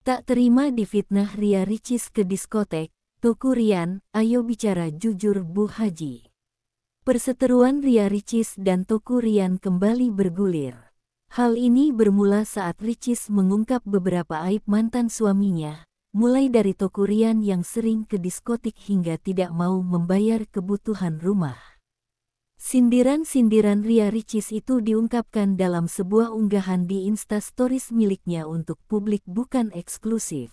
Tak terima difitnah Ria Ricis ke diskotek, Tokurian, Rian, ayo bicara jujur Bu Haji. Perseteruan Ria Ricis dan Tokurian Rian kembali bergulir. Hal ini bermula saat Ricis mengungkap beberapa aib mantan suaminya, mulai dari Tokurian Rian yang sering ke diskotik hingga tidak mau membayar kebutuhan rumah. Sindiran-sindiran Ria Ricis itu diungkapkan dalam sebuah unggahan di Insta Stories miliknya untuk publik bukan eksklusif.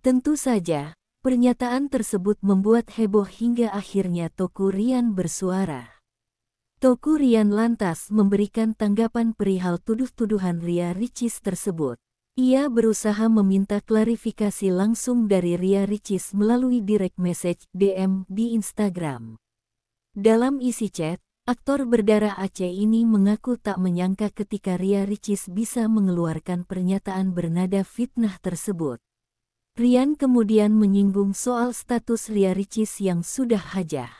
Tentu saja, pernyataan tersebut membuat heboh hingga akhirnya Toku Rian bersuara. Toku Rian lantas memberikan tanggapan perihal tuduh-tuduhan Ria Ricis tersebut. Ia berusaha meminta klarifikasi langsung dari Ria Ricis melalui direct message DM di Instagram. Dalam isi chat, aktor berdarah Aceh ini mengaku tak menyangka ketika Ria Ricis bisa mengeluarkan pernyataan bernada fitnah tersebut. Rian kemudian menyinggung soal status Ria Ricis yang sudah hajah.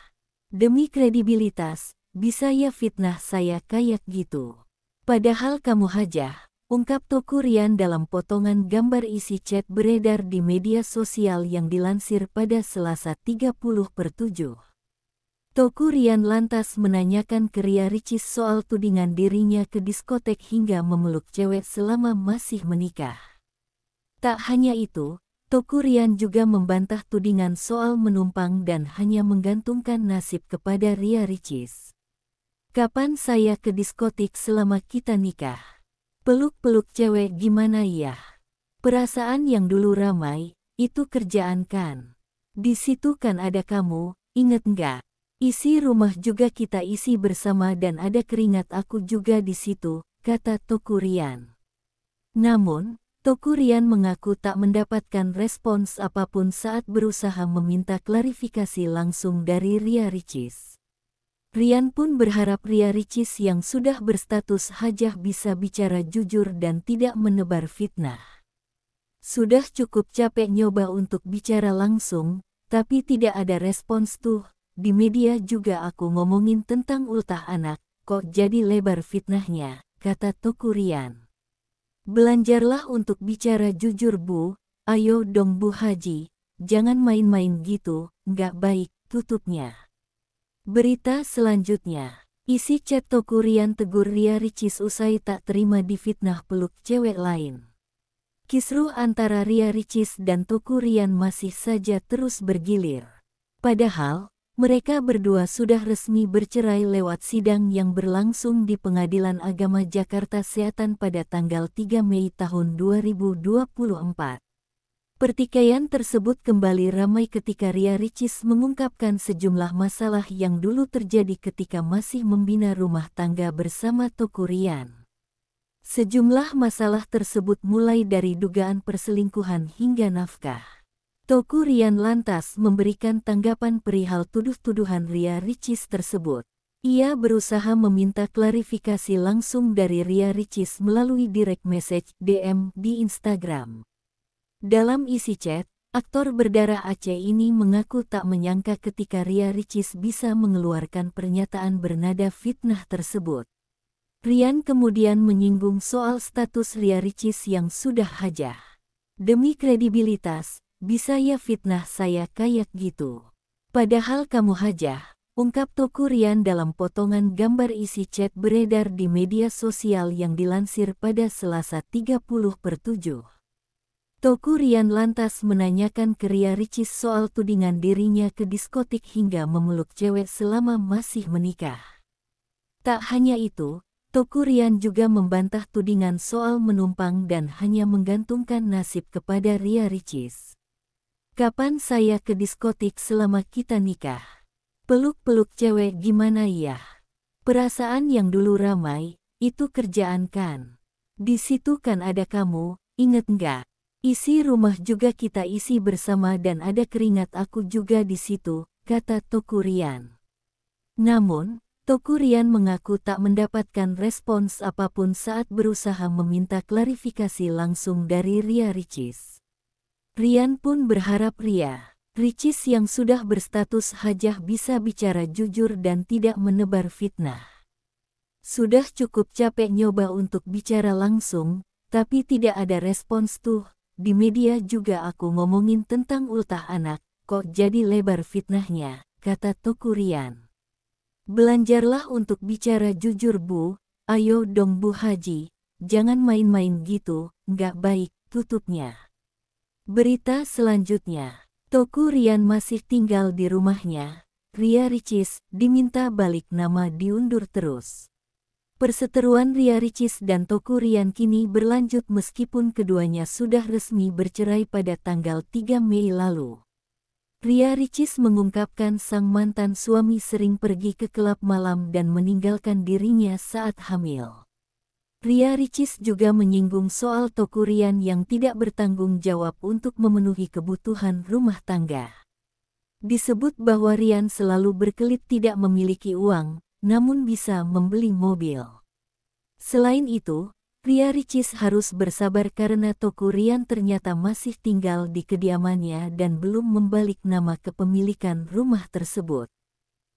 Demi kredibilitas, bisa ya fitnah saya kayak gitu. Padahal kamu hajah, ungkap Toku Rian dalam potongan gambar isi chat beredar di media sosial yang dilansir pada Selasa 30 per 7. Toku Rian lantas menanyakan ke Ria Ricis soal tudingan dirinya ke diskotek hingga memeluk cewek selama masih menikah. Tak hanya itu, Toku Rian juga membantah tudingan soal menumpang dan hanya menggantungkan nasib kepada Ria Ricis. Kapan saya ke diskotik selama kita nikah? Peluk-peluk cewek gimana ya? Perasaan yang dulu ramai, itu kerjaan kan? Di situ kan ada kamu, inget nggak? Isi rumah juga kita isi bersama dan ada keringat aku juga di situ, kata Tokurian. Namun, Tokurian mengaku tak mendapatkan respons apapun saat berusaha meminta klarifikasi langsung dari Ria Ricis. Rian pun berharap Ria Ricis yang sudah berstatus hajah bisa bicara jujur dan tidak menebar fitnah. Sudah cukup capek nyoba untuk bicara langsung, tapi tidak ada respons tuh, di media juga aku ngomongin tentang ultah anak, kok jadi lebar fitnahnya, kata Tokurian. Belanjarlah untuk bicara jujur bu, ayo dong bu haji, jangan main-main gitu, nggak baik, tutupnya. Berita selanjutnya, isi chat Tokurian tegur Ria Ricis usai tak terima difitnah peluk cewek lain. Kisruh antara Ria Ricis dan Tokurian masih saja terus bergilir. Padahal, mereka berdua sudah resmi bercerai lewat sidang yang berlangsung di Pengadilan Agama Jakarta Selatan pada tanggal 3 Mei tahun 2024. Pertikaian tersebut kembali ramai ketika Ria Ricis mengungkapkan sejumlah masalah yang dulu terjadi ketika masih membina rumah tangga bersama Tokurian. Sejumlah masalah tersebut mulai dari dugaan perselingkuhan hingga nafkah. Toku Rian lantas memberikan tanggapan perihal tuduh-tuduhan Ria Ricis tersebut. Ia berusaha meminta klarifikasi langsung dari Ria Ricis melalui direct message DM di Instagram. Dalam isi chat, aktor berdarah Aceh ini mengaku tak menyangka ketika Ria Ricis bisa mengeluarkan pernyataan bernada fitnah tersebut. Rian kemudian menyinggung soal status Ria Ricis yang sudah hajah. Demi kredibilitas, bisa ya fitnah saya kayak gitu. Padahal kamu hajah, ungkap Tokurian dalam potongan gambar isi chat beredar di media sosial yang dilansir pada Selasa 30 per 7. Tokurian lantas menanyakan Keria Ricis soal tudingan dirinya ke diskotik hingga memeluk cewek selama masih menikah. Tak hanya itu, Tokurian juga membantah tudingan soal menumpang dan hanya menggantungkan nasib kepada Ria Ricis. Kapan saya ke diskotik selama kita nikah? Peluk-peluk cewek gimana ya? Perasaan yang dulu ramai, itu kerjaan kan? Di situ kan ada kamu, inget nggak? Isi rumah juga kita isi bersama dan ada keringat aku juga di situ, kata Tokurian. Namun, Tokurian mengaku tak mendapatkan respons apapun saat berusaha meminta klarifikasi langsung dari Ria Ricis. Rian pun berharap Ria, Ricis yang sudah berstatus hajah bisa bicara jujur dan tidak menebar fitnah. Sudah cukup capek nyoba untuk bicara langsung, tapi tidak ada respons tuh. Di media juga aku ngomongin tentang ultah anak, kok jadi lebar fitnahnya, kata Toku Rian. Belanjarlah untuk bicara jujur bu, ayo dong bu haji, jangan main-main gitu, nggak baik, tutupnya. Berita selanjutnya, Toku Rian masih tinggal di rumahnya. Ria Ricis diminta balik nama diundur terus. Perseteruan Ria Ricis dan Toku Rian kini berlanjut meskipun keduanya sudah resmi bercerai pada tanggal 3 Mei lalu. Ria Ricis mengungkapkan sang mantan suami sering pergi ke kelab malam dan meninggalkan dirinya saat hamil. Ria Ricis juga menyinggung soal Tokurian yang tidak bertanggung jawab untuk memenuhi kebutuhan rumah tangga. Disebut bahwa Rian selalu berkelit tidak memiliki uang, namun bisa membeli mobil. Selain itu, Ria Ricis harus bersabar karena Tokurian ternyata masih tinggal di kediamannya dan belum membalik nama kepemilikan rumah tersebut.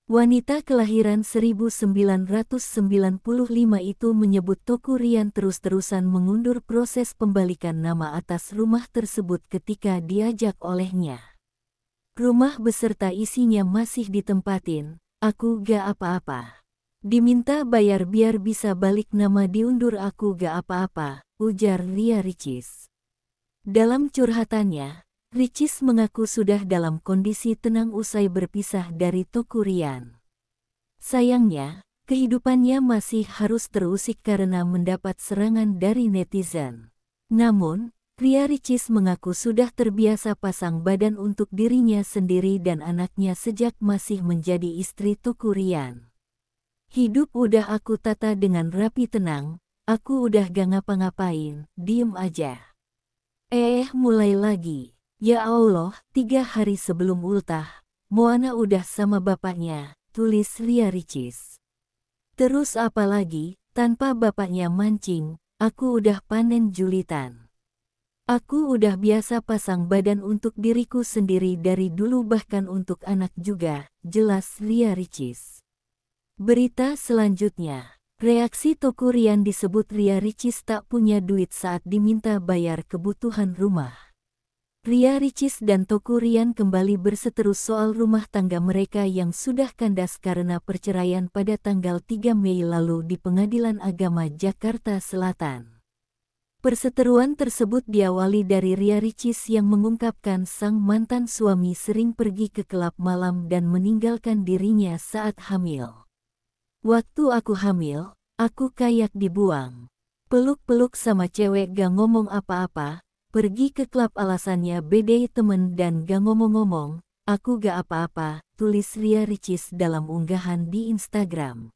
Wanita kelahiran 1995 itu menyebut Toku Rian terus-terusan mengundur proses pembalikan nama atas rumah tersebut ketika diajak olehnya. Rumah beserta isinya masih ditempatin, aku gak apa-apa. Diminta bayar biar bisa balik nama diundur aku gak apa-apa, ujar Ria Ricis. Dalam curhatannya, Ricis mengaku sudah dalam kondisi tenang usai berpisah dari Tokurian. Sayangnya, kehidupannya masih harus terusik karena mendapat serangan dari netizen. Namun, pria Ricis mengaku sudah terbiasa pasang badan untuk dirinya sendiri dan anaknya sejak masih menjadi istri Tokurian. Hidup udah aku tata dengan rapi tenang, aku udah gak ngapa-ngapain, diem aja. Eh, mulai lagi. Ya Allah, tiga hari sebelum ultah, Moana udah sama bapaknya, tulis Lia Ricis. Terus apalagi, tanpa bapaknya mancing, aku udah panen julitan. Aku udah biasa pasang badan untuk diriku sendiri dari dulu bahkan untuk anak juga, jelas Lia Ricis. Berita selanjutnya. Reaksi Tokurian disebut Ria Ricis tak punya duit saat diminta bayar kebutuhan rumah. Ria Ricis dan Toku Rian kembali berseteru soal rumah tangga mereka yang sudah kandas karena perceraian pada tanggal 3 Mei lalu di Pengadilan Agama Jakarta Selatan. Perseteruan tersebut diawali dari Ria Ricis yang mengungkapkan sang mantan suami sering pergi ke kelab malam dan meninggalkan dirinya saat hamil. Waktu aku hamil, aku kayak dibuang. Peluk-peluk sama cewek gak ngomong apa-apa, Pergi ke klub alasannya bedei temen dan gak ngomong-ngomong, aku gak apa-apa, tulis Ria Ricis dalam unggahan di Instagram.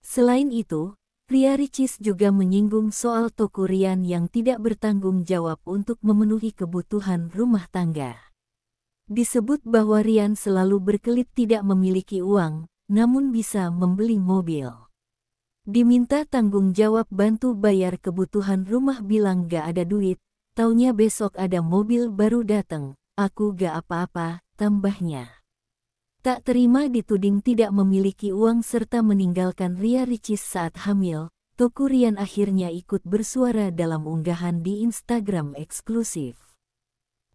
Selain itu, Ria Ricis juga menyinggung soal toko Rian yang tidak bertanggung jawab untuk memenuhi kebutuhan rumah tangga. Disebut bahwa Rian selalu berkelit tidak memiliki uang, namun bisa membeli mobil. Diminta tanggung jawab bantu bayar kebutuhan rumah bilang gak ada duit, Taunya besok ada mobil baru datang, aku gak apa-apa, tambahnya. Tak terima dituding tidak memiliki uang serta meninggalkan Ria Ricis saat hamil, Toku Rian akhirnya ikut bersuara dalam unggahan di Instagram eksklusif.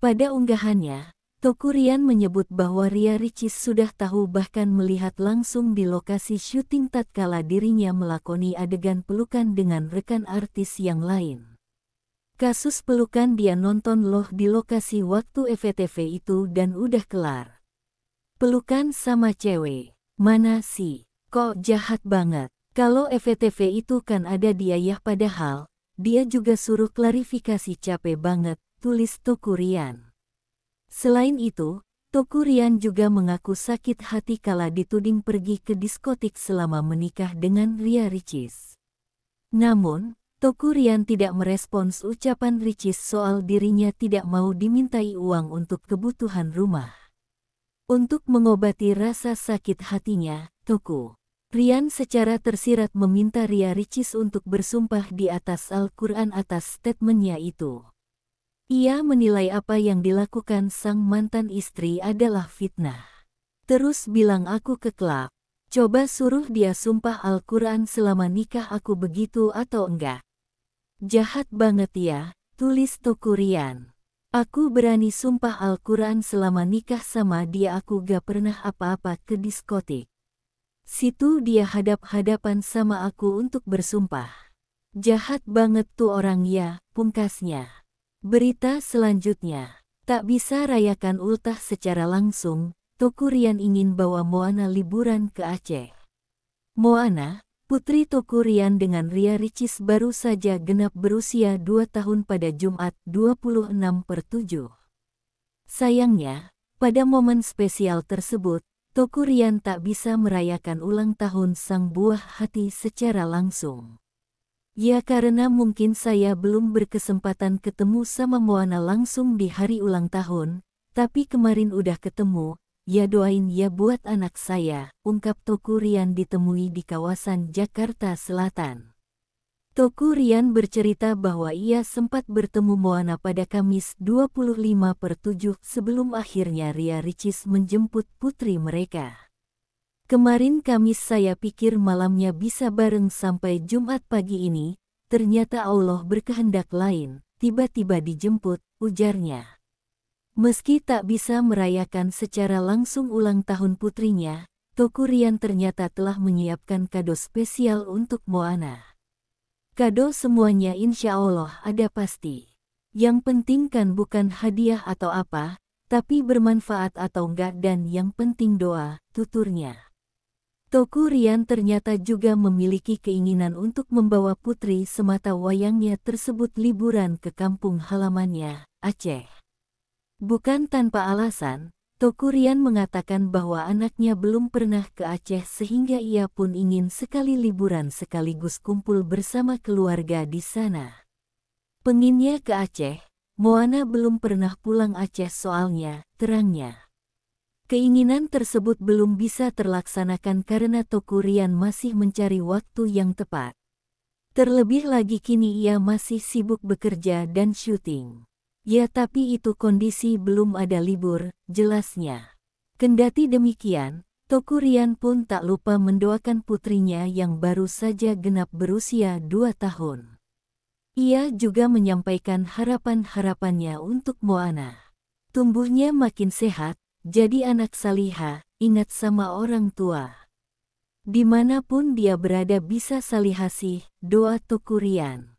Pada unggahannya, Toku Rian menyebut bahwa Ria Ricis sudah tahu bahkan melihat langsung di lokasi syuting tatkala dirinya melakoni adegan pelukan dengan rekan artis yang lain. Kasus pelukan dia nonton loh di lokasi waktu FTV e itu dan udah kelar. Pelukan sama cewek. Mana sih? Kok jahat banget. Kalau FTV e itu kan ada dia ya padahal, dia juga suruh klarifikasi capek banget, tulis Tokurian. Selain itu, Tokurian juga mengaku sakit hati kala dituding pergi ke diskotik selama menikah dengan Ria Ricis. Namun, Toku Rian tidak merespons ucapan Ricis soal dirinya tidak mau dimintai uang untuk kebutuhan rumah. Untuk mengobati rasa sakit hatinya, Toku Rian secara tersirat meminta Ria Ricis untuk bersumpah di atas Al-Quran atas statementnya itu. Ia menilai apa yang dilakukan sang mantan istri adalah fitnah. Terus bilang aku ke klub, coba suruh dia sumpah Al-Quran selama nikah aku begitu atau enggak. Jahat banget ya, tulis Tokurian. Aku berani sumpah Al-Quran selama nikah sama dia aku gak pernah apa-apa ke diskotik. Situ dia hadap-hadapan sama aku untuk bersumpah. Jahat banget tuh orang ya, pungkasnya. Berita selanjutnya. Tak bisa rayakan ultah secara langsung, Tokurian ingin bawa Moana liburan ke Aceh. Moana, Putri Toko Rian dengan Ria Ricis baru saja genap berusia 2 tahun pada Jumat 26 per 7. Sayangnya, pada momen spesial tersebut, Toko Rian tak bisa merayakan ulang tahun sang buah hati secara langsung. Ya karena mungkin saya belum berkesempatan ketemu sama Moana langsung di hari ulang tahun, tapi kemarin udah ketemu, Ya doain ya buat anak saya, ungkap Toku Rian ditemui di kawasan Jakarta Selatan. Toku Rian bercerita bahwa ia sempat bertemu Moana pada Kamis 25 per 7 sebelum akhirnya Ria Ricis menjemput putri mereka. Kemarin Kamis saya pikir malamnya bisa bareng sampai Jumat pagi ini, ternyata Allah berkehendak lain, tiba-tiba dijemput, ujarnya. Meski tak bisa merayakan secara langsung ulang tahun putrinya, Tokurian ternyata telah menyiapkan kado spesial untuk Moana. Kado semuanya insya Allah ada pasti. Yang penting kan bukan hadiah atau apa, tapi bermanfaat atau enggak dan yang penting doa, tuturnya. Tokurian ternyata juga memiliki keinginan untuk membawa putri semata wayangnya tersebut liburan ke kampung halamannya, Aceh. Bukan tanpa alasan, Tokurian mengatakan bahwa anaknya belum pernah ke Aceh sehingga ia pun ingin sekali liburan sekaligus kumpul bersama keluarga di sana. Penginnya ke Aceh, Moana belum pernah pulang Aceh soalnya, terangnya. Keinginan tersebut belum bisa terlaksanakan karena Tokurian masih mencari waktu yang tepat. Terlebih lagi kini ia masih sibuk bekerja dan syuting. Ya tapi itu kondisi belum ada libur, jelasnya. Kendati demikian, Tokurian pun tak lupa mendoakan putrinya yang baru saja genap berusia dua tahun. Ia juga menyampaikan harapan-harapannya untuk Moana. Tumbuhnya makin sehat, jadi anak saliha, ingat sama orang tua. Dimanapun dia berada bisa salihasi doa Tokurian.